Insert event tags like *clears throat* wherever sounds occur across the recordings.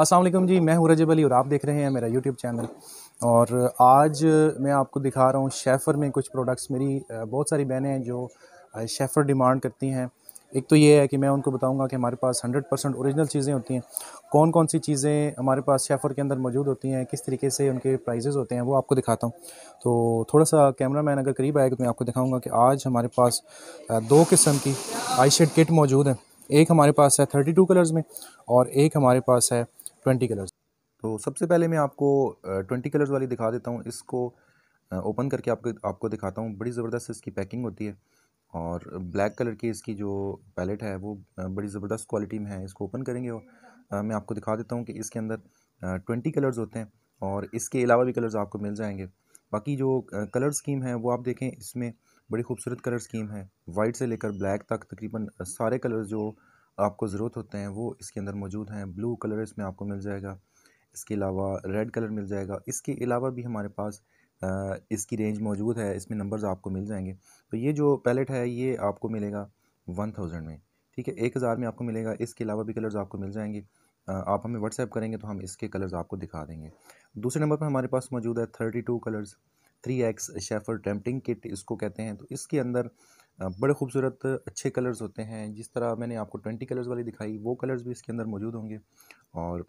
असलम जी मैं हूँ रजब अली और आप देख रहे हैं मेरा यूट्यूब चैनल और आज मैं आपको दिखा रहा हूँ शेफ़र में कुछ प्रोडक्ट्स मेरी बहुत सारी बहनें हैं जो शेफ़र डिमांड करती हैं एक तो ये है कि मैं उनको बताऊंगा कि हमारे पास 100 परसेंट औरिजिनल चीज़ें होती हैं कौन कौन सी चीज़ें हमारे पास शेफ़र के अंदर मौजूद होती हैं किस तरीके से उनके प्राइजेज़ होते हैं वो आपको दिखाता हूँ तो थोड़ा सा कैमरा मैन अगर करीब आएगा तो मैं आपको दिखाऊँगा कि आज हमारे पास दो किस्म की आई शेड किट मौजूद है एक हमारे पास है थर्टी टू कलर्स में और एक हमारे पास है ट्वेंटी कलर्स तो सबसे पहले मैं आपको ट्वेंटी कलर्स वाली दिखा देता हूँ इसको ओपन करके आपको आपको दिखाता हूँ बड़ी ज़बरदस्त इसकी पैकिंग होती है और ब्लैक कलर की इसकी जो पैलेट है वो बड़ी ज़बरदस्त क्वालिटी में है इसको ओपन करेंगे और मैं आपको दिखा देता हूँ कि इसके अंदर ट्वेंटी कलर्स होते हैं और इसके अलावा भी कलर्स आपको मिल जाएंगे बाकी जो कलर स्कीम है वो आप देखें इसमें बड़ी खूबसूरत कलर स्कीम है वाइट से लेकर ब्लैक तक तकरीबन सारे कलर्स जो आपको ज़रूरत होते हैं वो इसके अंदर मौजूद हैं ब्लू कलर इसमें आपको मिल जाएगा इसके अलावा रेड कलर मिल जाएगा इसके अलावा भी हमारे पास इसकी रेंज मौजूद है इसमें नंबर्स आपको मिल जाएंगे तो ये जो पैलेट है ये आपको मिलेगा वन थाउजेंड में ठीक है एक हज़ार में आपको मिलेगा इसके अलावा भी कलर्स आपको मिल जाएंगे आप हमें व्हाट्सएप करेंगे तो हम इसके कलर्स आपको दिखा देंगे दूसरे नंबर पर हमारे पास मौजूद है thirty two colours three x शेफर टेम्पटिंग किट इसको कहते हैं तो इसके अंदर बड़े खूबसूरत अच्छे कलर्स होते हैं जिस तरह मैंने आपको ट्वेंटी कलर्स वाली दिखाई वो कलर्स भी इसके अंदर मौजूद होंगे और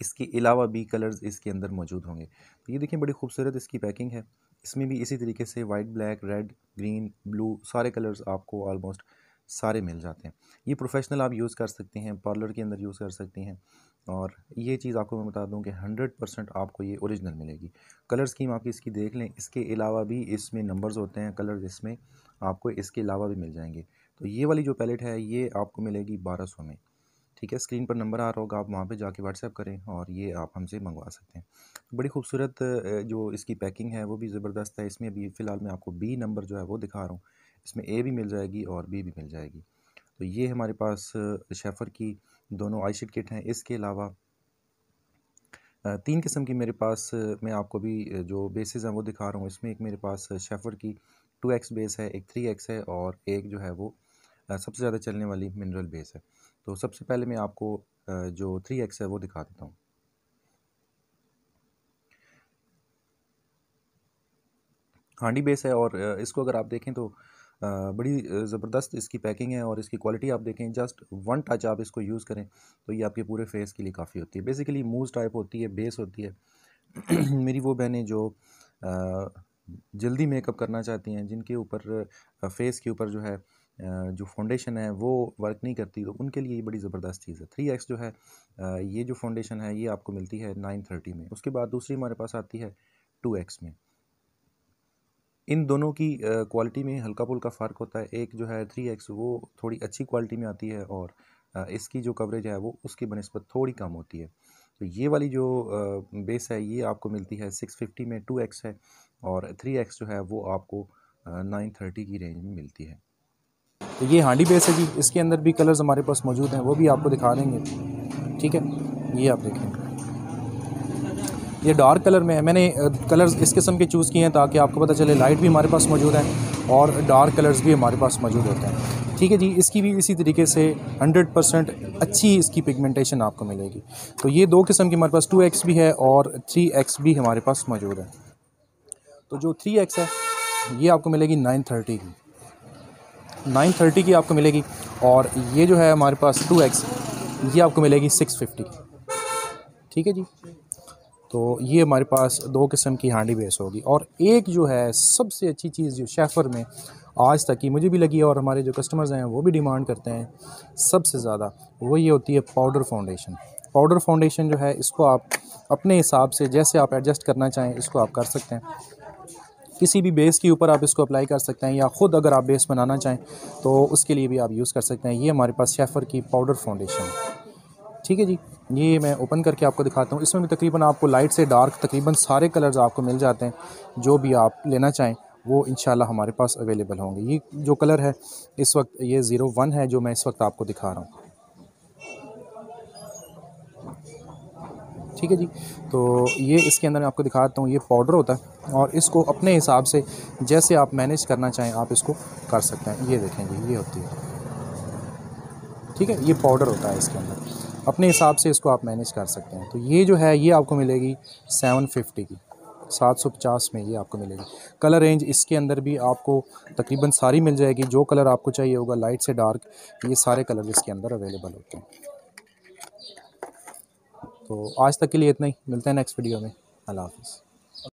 इसके अलावा भी कलर्स इसके अंदर मौजूद होंगे तो ये देखें बड़ी खूबसूरत इसकी पैकिंग है इसमें भी इसी तरीके से white black red green blue सारे कलर्स आपको ऑलमोस्ट सारे मिल जाते हैं ये प्रोफेशनल आप यूज़ कर सकते हैं पार्लर के अंदर यूज़ कर सकते हैं और ये चीज़ आपको मैं बता दूं कि 100 परसेंट आपको ये ओरिजिनल मिलेगी कलर स्कीम आपकी इसकी देख लें इसके अलावा भी इसमें नंबर्स होते हैं कलर्स इसमें आपको इसके अलावा भी मिल जाएंगे तो ये वाली जो पैलेट है ये आपको मिलेगी बारह सौ में ठीक है स्क्रीन पर नंबर आ रहा होगा आप वहाँ पे जाके व्हाट्सएप करें और ये आप हमसे मंगवा सकते हैं बड़ी खूबसूरत जो इसकी पैकिंग है वो भी ज़बरदस्त है इसमें अभी फ़िलहाल मैं आपको बी नंबर जो है वो दिखा रहा हूँ इसमें ए भी मिल जाएगी और बी भी मिल जाएगी तो ये हमारे पास शेफ़र की दोनों आई शीट किट हैं इसके अलावा तीन किस्म की मेरे पास मैं आपको भी जो बेसिस हैं वो दिखा रहा हूँ इसमें एक मेरे पास शेफ़र की टू एक्स बेस है एक थ्री एक्स है और एक जो है वो सबसे ज़्यादा चलने वाली मिनरल बेस है तो सबसे पहले मैं आपको जो थ्री एक्स है वो दिखा देता हूँ हांडी बेस है और इसको अगर आप देखें तो बड़ी ज़बरदस्त इसकी पैकिंग है और इसकी क्वालिटी आप देखें जस्ट वन टच आप इसको यूज़ करें तो ये आपके पूरे फेस के लिए काफ़ी होती है बेसिकली मूज टाइप होती है बेस होती है *clears throat* मेरी वो बहनें जो जल्दी मेकअप करना चाहती हैं जिनके ऊपर फेस के ऊपर जो है जो फाउंडेशन है वो वर्क नहीं करती तो उनके लिए ये बड़ी ज़बरदस्त चीज़ है थ्री एक्स जो है ये जो फाउंडेशन है ये आपको मिलती है नाइन थर्टी में उसके बाद दूसरी हमारे पास आती है टू एक्स में इन दोनों की क्वालिटी में हल्का पुल्का फ़र्क होता है एक जो है थ्री एक्स वो थोड़ी अच्छी क्वालिटी में आती है और इसकी जो कवरेज है वो उसकी बनस्बत थोड़ी कम होती है तो ये वाली जो बेस है ये आपको मिलती है सिक्स फिफ्टी में टू एक्स है और थ्री एक्स जो है वो आपको नाइन थर्टी की रेंज में मिलती है तो ये हांडी बेस है जी इसके अंदर भी कलर्स हमारे पास मौजूद हैं वो भी आपको दिखा देंगे ठीक है ये आप देखेंगे ये डार्क कलर में है मैंने कलर्स इस किस्म के चूज़ किए हैं ताकि आपको पता चले लाइट भी हमारे पास मौजूद हैं और डार्क कलर्स भी हमारे पास मौजूद होते हैं ठीक है जी इसकी भी इसी तरीके से 100 परसेंट अच्छी इसकी पिगमेंटेशन आपको मिलेगी तो ये दो किस्म की हमारे पास 2x भी है और 3x भी हमारे पास मौजूद है तो जो 3x है ये आपको मिलेगी 930 की 930 की आपको मिलेगी और ये जो है हमारे पास 2x ये आपको मिलेगी 650 की ठीक है जी तो ये हमारे पास दो किस्म की हांडी बेस होगी और एक जो है सबसे अच्छी चीज़ जो शेफ़र में आज तक की मुझे भी लगी है और हमारे जो कस्टमर्स हैं वो भी डिमांड करते हैं सबसे ज़्यादा वो ये होती है पाउडर फाउंडेशन पाउडर फाउंडेशन जो है इसको आप अपने हिसाब से जैसे आप एडजस्ट करना चाहें इसको आप कर सकते हैं किसी भी बेस के ऊपर आप इसको अप्लाई कर सकते हैं या ख़ुद अगर आप बेस बनाना चाहें तो उसके लिए भी आप यूज़ कर सकते हैं ये हमारे पास शेफ़र की पाउडर फाउंडेशन है ठीक है जी ये मैं ओपन करके आपको दिखाता हूँ इसमें भी तकरीबन आपको लाइट से डार्क तकरीबन सारे कलर्स आपको मिल जाते हैं जो भी आप लेना चाहें वो इन हमारे पास अवेलेबल होंगे ये जो कलर है इस वक्त ये ज़ीरो वन है जो मैं इस वक्त आपको दिखा रहा हूँ ठीक है जी तो ये इसके अंदर मैं आपको दिखाता हूँ ये पाउडर होता है और इसको अपने हिसाब से जैसे आप मैनेज करना चाहें आप इसको कर सकते हैं ये देखें जी ये होती है ठीक है ये पाउडर होता है इसके अंदर अपने हिसाब से इसको आप मैनेज कर सकते हैं तो ये जो है ये आपको मिलेगी सेवन फिफ्टी की सात सौ पचास में ये आपको मिलेगी कलर रेंज इसके अंदर भी आपको तकरीबन सारी मिल जाएगी जो कलर आपको चाहिए होगा लाइट से डार्क ये सारे कलर इसके अंदर अवेलेबल होते हैं तो आज तक के लिए इतना ही मिलते हैं नेक्स्ट वीडियो में अल्लाह हाफिज़